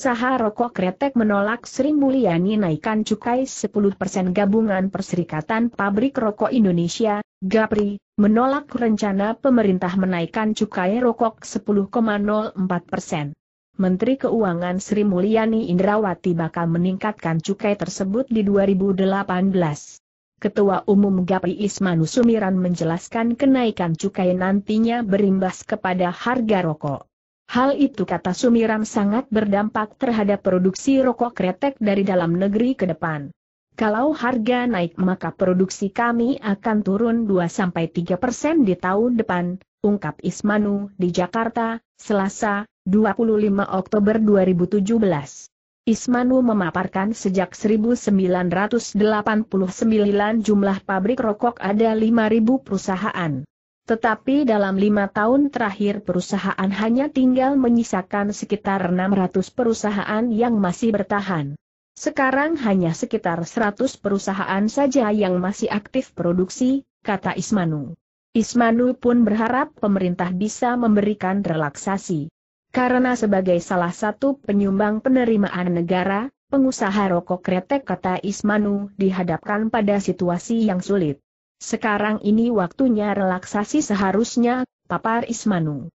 Pengusaha rokok kretek menolak Sri Mulyani naikkan cukai 10% gabungan Perserikatan Pabrik Rokok Indonesia, GAPRI, menolak rencana pemerintah menaikkan cukai rokok 10,04%. Menteri Keuangan Sri Mulyani Indrawati bakal meningkatkan cukai tersebut di 2018. Ketua Umum GAPRI Ismanu Sumiran menjelaskan kenaikan cukai nantinya berimbas kepada harga rokok. Hal itu kata Sumiram sangat berdampak terhadap produksi rokok kretek dari dalam negeri ke depan. Kalau harga naik maka produksi kami akan turun 2-3 di tahun depan, ungkap Ismanu di Jakarta, Selasa, 25 Oktober 2017. Ismanu memaparkan sejak 1989 jumlah pabrik rokok ada 5.000 perusahaan. Tetapi dalam lima tahun terakhir perusahaan hanya tinggal menyisakan sekitar 600 perusahaan yang masih bertahan. Sekarang hanya sekitar 100 perusahaan saja yang masih aktif produksi, kata Ismanu. Ismanu pun berharap pemerintah bisa memberikan relaksasi. Karena sebagai salah satu penyumbang penerimaan negara, pengusaha rokok kretek kata Ismanu dihadapkan pada situasi yang sulit. Sekarang ini waktunya relaksasi seharusnya, papar Ismanu.